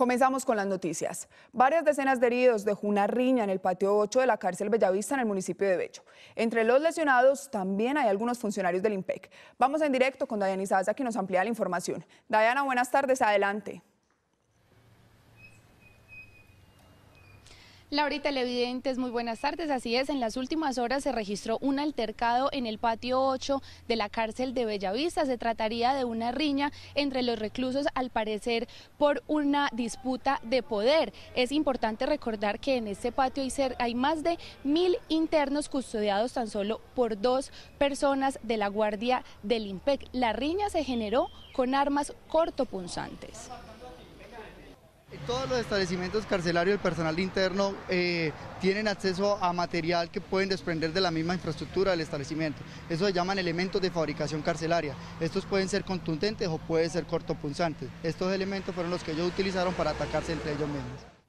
Comenzamos con las noticias. Varias decenas de heridos dejó una riña en el patio 8 de la cárcel Bellavista en el municipio de Bello. Entre los lesionados también hay algunos funcionarios del IMPEC. Vamos en directo con Dayana Izaza, que nos amplía la información. Dayana, buenas tardes, adelante. y Televidentes, muy buenas tardes. Así es, en las últimas horas se registró un altercado en el patio 8 de la cárcel de Bellavista. Se trataría de una riña entre los reclusos, al parecer por una disputa de poder. Es importante recordar que en este patio hay, hay más de mil internos custodiados tan solo por dos personas de la guardia del IMPEC. La riña se generó con armas cortopunzantes. Todos los establecimientos carcelarios, el personal interno, eh, tienen acceso a material que pueden desprender de la misma infraestructura del establecimiento. Eso se llaman elementos de fabricación carcelaria. Estos pueden ser contundentes o pueden ser cortopunzantes. Estos elementos fueron los que ellos utilizaron para atacarse entre ellos mismos.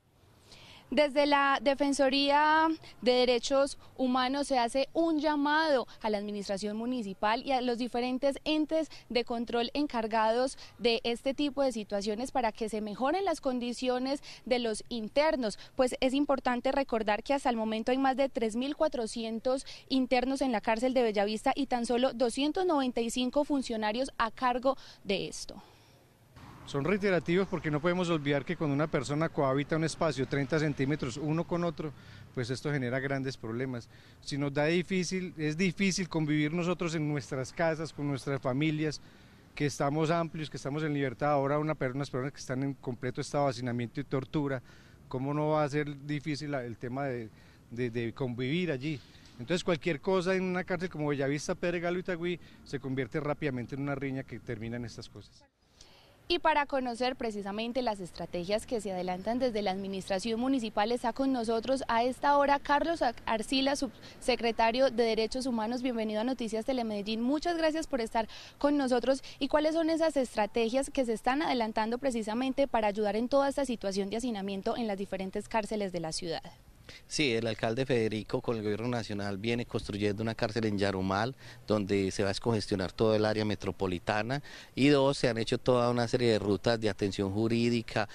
Desde la Defensoría de Derechos Humanos se hace un llamado a la Administración Municipal y a los diferentes entes de control encargados de este tipo de situaciones para que se mejoren las condiciones de los internos, pues es importante recordar que hasta el momento hay más de 3.400 internos en la cárcel de Bellavista y tan solo 295 funcionarios a cargo de esto son reiterativos porque no podemos olvidar que cuando una persona cohabita un espacio 30 centímetros uno con otro, pues esto genera grandes problemas. Si nos da difícil, es difícil convivir nosotros en nuestras casas, con nuestras familias, que estamos amplios, que estamos en libertad, ahora una, unas personas que están en completo estado de hacinamiento y tortura, ¿cómo no va a ser difícil el tema de, convivir allí? Entonces cualquier cosa en una cárcel como Bellavista, Pedregal o Itagüí se convierte rápidamente en una riña que termina en estas cosas. Y para conocer precisamente las estrategias que se adelantan desde la Administración Municipal, está con nosotros a esta hora Carlos Arcila, subsecretario de Derechos Humanos. Bienvenido a Noticias Telemedellín. Muchas gracias por estar con nosotros. ¿Y cuáles son esas estrategias que se están adelantando precisamente para ayudar en toda esta situación de hacinamiento en las diferentes cárceles de la ciudad? Sí, el alcalde Federico con el gobierno nacional viene construyendo una cárcel en Yarumal donde se va a descongestionar todo el área metropolitana y dos, se han hecho toda una serie de rutas de atención jurídica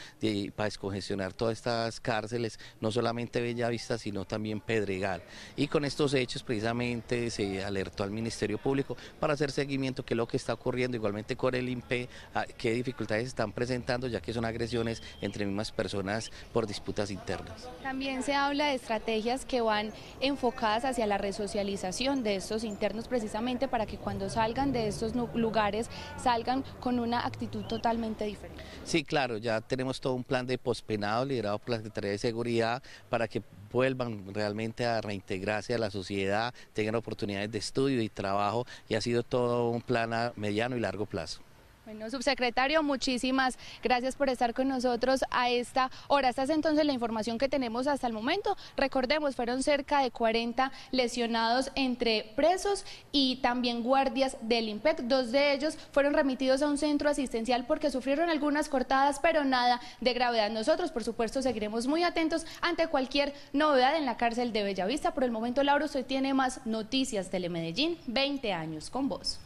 para descongestionar todas estas cárceles, no solamente Bellavista sino también Pedregal. Y con estos hechos precisamente se alertó al Ministerio Público para hacer seguimiento que es lo que está ocurriendo igualmente con el INPE, ah, qué dificultades están presentando ya que son agresiones entre mismas personas por disputas internas. También se habla de estrategias que van enfocadas hacia la resocialización de estos internos precisamente para que cuando salgan de estos lugares salgan con una actitud totalmente diferente. Sí, claro, ya tenemos todo un plan de pospenado liderado por la Secretaría de Seguridad para que vuelvan realmente a reintegrarse a la sociedad, tengan oportunidades de estudio y trabajo y ha sido todo un plan a mediano y largo plazo. Bueno, subsecretario, muchísimas gracias por estar con nosotros a esta hora. Esta es entonces la información que tenemos hasta el momento. Recordemos, fueron cerca de 40 lesionados entre presos y también guardias del IMPEC. Dos de ellos fueron remitidos a un centro asistencial porque sufrieron algunas cortadas, pero nada de gravedad. Nosotros, por supuesto, seguiremos muy atentos ante cualquier novedad en la cárcel de Bellavista. Por el momento, Laura, usted tiene más noticias. Telemedellín, 20 años con vos.